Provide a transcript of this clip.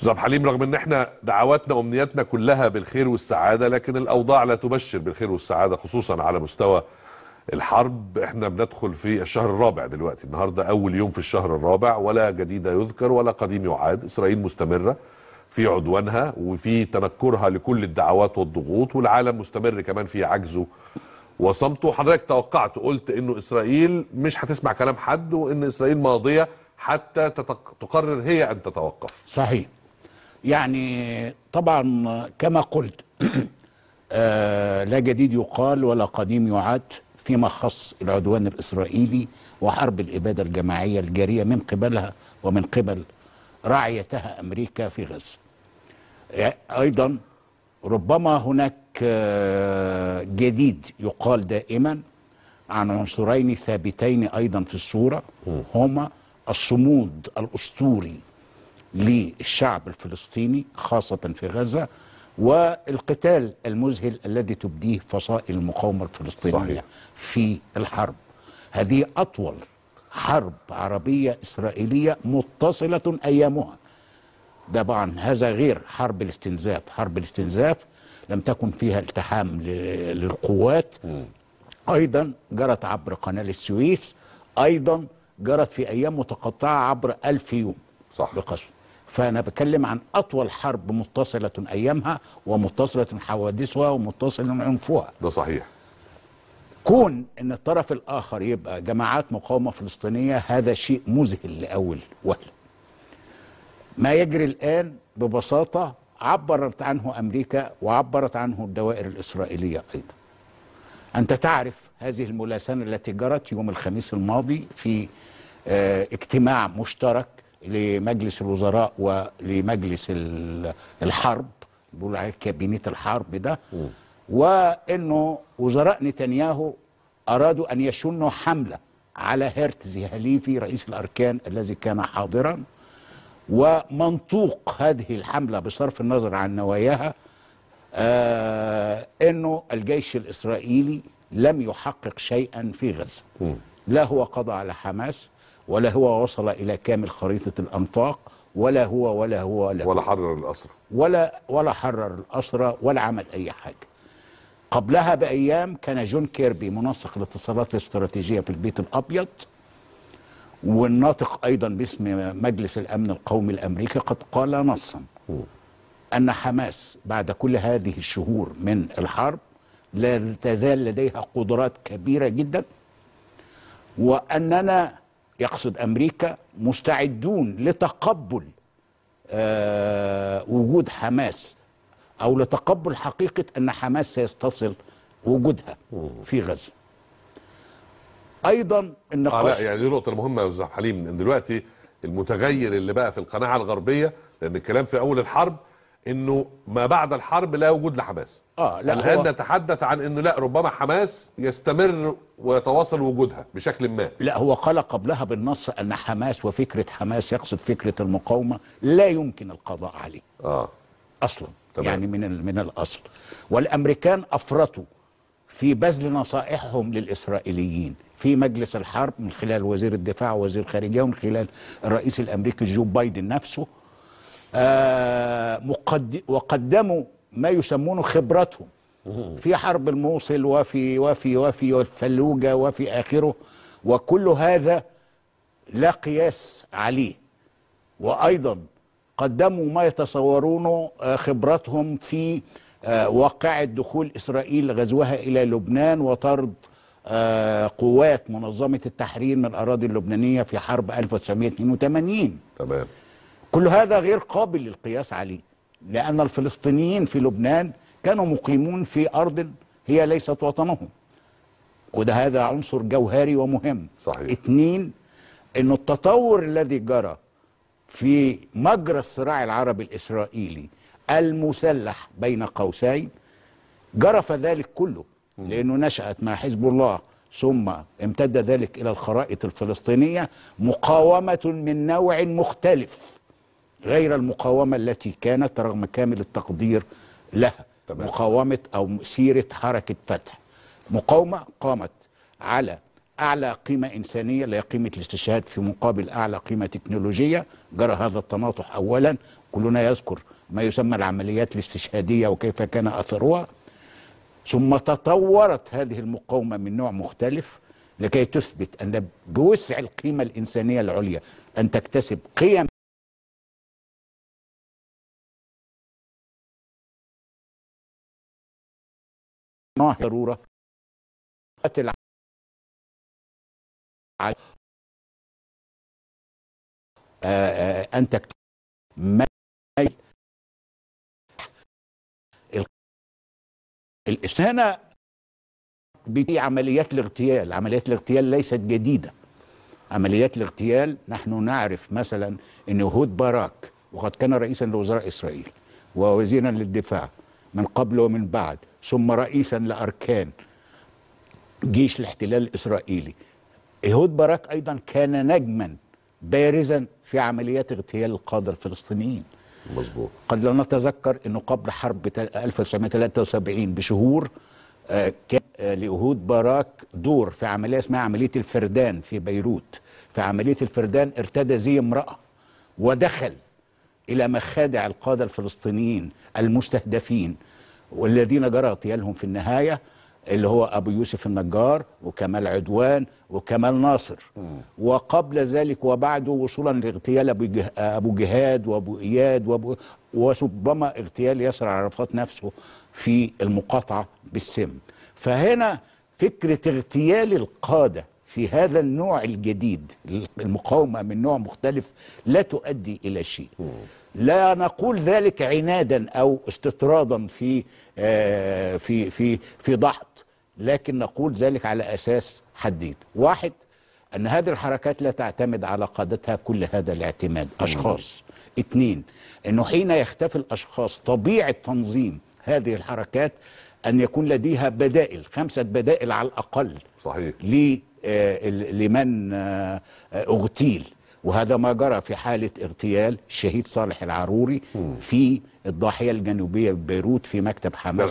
استاذ حليم رغم ان احنا دعواتنا وامنياتنا كلها بالخير والسعاده لكن الاوضاع لا تبشر بالخير والسعاده خصوصا على مستوى الحرب احنا بندخل في الشهر الرابع دلوقتي النهارده اول يوم في الشهر الرابع ولا جديد يذكر ولا قديم يعاد اسرائيل مستمره في عدوانها وفي تنكرها لكل الدعوات والضغوط والعالم مستمر كمان في عجزه وصمته حضرتك توقعت قلت انه اسرائيل مش هتسمع كلام حد وان اسرائيل ماضيه حتى تقرر هي ان تتوقف صحيح يعني طبعا كما قلت آه، لا جديد يقال ولا قديم يعاد فيما خص العدوان الإسرائيلي وحرب الإبادة الجماعية الجارية من قبلها ومن قبل رعيتها أمريكا في غزة آه، أيضا ربما هناك آه، جديد يقال دائما عن عنصرين ثابتين أيضا في الصورة هما الصمود الأسطوري للشعب الفلسطيني خاصة في غزة والقتال المذهل الذي تبديه فصائل المقاومة الفلسطينية صحيح. في الحرب هذه أطول حرب عربية إسرائيلية متصلة أيامها طبعا هذا غير حرب الاستنزاف حرب الاستنزاف لم تكن فيها التحام للقوات أيضا جرت عبر قناة السويس أيضا جرت في أيام متقطعة عبر ألف يوم صح بقصر فأنا بتكلم عن أطول حرب متصلة أيامها ومتصلة حوادثها ومتصل عنفها ده صحيح كون ان الطرف الاخر يبقى جماعات مقاومه فلسطينيه هذا شيء مذهل لاول وهله. ما يجري الان ببساطه عبرت عنه امريكا وعبرت عنه الدوائر الاسرائيليه ايضا. انت تعرف هذه الملاسنه التي جرت يوم الخميس الماضي في آه، اجتماع مشترك لمجلس الوزراء ولمجلس الحرب بيقولوا عليه كابينيت الحرب ده وانه وزراء نتنياهو ارادوا ان يشنوا حمله على هيرتز هليفي رئيس الاركان الذي كان حاضرا ومنطوق هذه الحمله بصرف النظر عن نواياها آه انه الجيش الاسرائيلي لم يحقق شيئا في غزه لا هو قضى على حماس ولا هو وصل إلى كامل خريطة الأنفاق ولا هو ولا هو ولا, ولا هو. حرر الأسرة ولا ولا حرر الأسرة ولا عمل أي حاجة قبلها بأيام كان جون كيربي منسق الاتصالات الاستراتيجية في البيت الأبيض والناطق أيضا باسم مجلس الأمن القومي الأمريكي قد قال نصا أن حماس بعد كل هذه الشهور من الحرب لا تزال لديها قدرات كبيرة جدا وأننا يقصد أمريكا مستعدون لتقبل آه، وجود حماس أو لتقبل حقيقة أن حماس سيستصل وجودها في غزة أيضا آه، النقاش آه يعني دي نقطة مهمة يا أستاذ حليم إن دلوقتي المتغير اللي بقى في القناعة الغربية لأن الكلام في أول الحرب انه ما بعد الحرب لا وجود لحماس اه لا الان يعني نتحدث عن انه لا ربما حماس يستمر ويتواصل وجودها بشكل ما لا هو قال قبلها بالنص ان حماس وفكره حماس يقصد فكره المقاومه لا يمكن القضاء عليه اه اصلا تمام. يعني من من الاصل والامريكان افرطوا في بذل نصائحهم للاسرائيليين في مجلس الحرب من خلال وزير الدفاع ووزير الخارجيه ومن خلال الرئيس الامريكي جو بايدن نفسه آه، وقدموا ما يسمونه خبرتهم في حرب الموصل وفي وفي وفي الفلوجة وفي آخره وكل هذا لا قياس عليه وأيضا قدموا ما يتصورونه آه، خبرتهم في آه، واقعة دخول إسرائيل غزوها إلى لبنان وطرد قوات منظمة التحرير من الأراضي اللبنانية في حرب 1982 تمام كل هذا غير قابل للقياس عليه لأن الفلسطينيين في لبنان كانوا مقيمون في أرض هي ليست وطنهم وده هذا عنصر جوهري ومهم صحيح. اتنين أن التطور الذي جرى في مجرى الصراع العربي الإسرائيلي المسلح بين قوسين جرف ذلك كله لأنه نشأت مع حزب الله ثم امتد ذلك إلى الخرائط الفلسطينية مقاومة من نوع مختلف غير المقاومة التي كانت رغم كامل التقدير لها طبعا. مقاومة أو سيرة حركة فتح مقاومة قامت على أعلى قيمة إنسانية لا قيمة الاستشهاد في مقابل أعلى قيمة تكنولوجية جرى هذا التناطح أولا كلنا يذكر ما يسمى العمليات الاستشهادية وكيف كان أثرها ثم تطورت هذه المقاومة من نوع مختلف لكي تثبت أن بوسع القيمة الإنسانية العليا أن تكتسب قيم نوع ضروره قتل آه، آه، ان تكتب الاستهانه بدي عمليات الاغتيال عمليات الاغتيال ليست جديده عمليات الاغتيال نحن نعرف مثلا ان هود باراك وقد كان رئيسا لوزراء اسرائيل ووزيرا للدفاع من قبل ومن بعد ثم رئيسا لأركان جيش الاحتلال الإسرائيلي إيهود باراك أيضا كان نجما بارزا في عمليات اغتيال القادة الفلسطينيين مظبوط قد لا نتذكر أنه قبل حرب 1973 بشهور آه، كان آه، لأهود باراك دور في عملية اسمها عملية الفردان في بيروت في عملية الفردان ارتدى زي امرأة ودخل إلى مخادع القادة الفلسطينيين المستهدفين والذين جرى اغتيالهم في النهايه اللي هو ابو يوسف النجار وكمال عدوان وكمال ناصر وقبل ذلك وبعده وصولا لاغتيال ابو ابو جهاد وابو اياد وابو وربما اغتيال ياسر عرفات نفسه في المقاطعه بالسم فهنا فكره اغتيال القاده في هذا النوع الجديد المقاومه من نوع مختلف لا تؤدي الى شيء لا نقول ذلك عنادا او استطرادا في آه، في في في ضحط لكن نقول ذلك على اساس حدين واحد ان هذه الحركات لا تعتمد على قادتها كل هذا الاعتماد اشخاص اثنين انه حين يختفي الاشخاص طبيعه تنظيم هذه الحركات ان يكون لديها بدائل خمسه بدائل على الاقل صحيح آه، لمن آه، اغتيل وهذا ما جرى في حالة اغتيال الشهيد صالح العروري في الضاحية الجنوبية ببيروت في مكتب حماس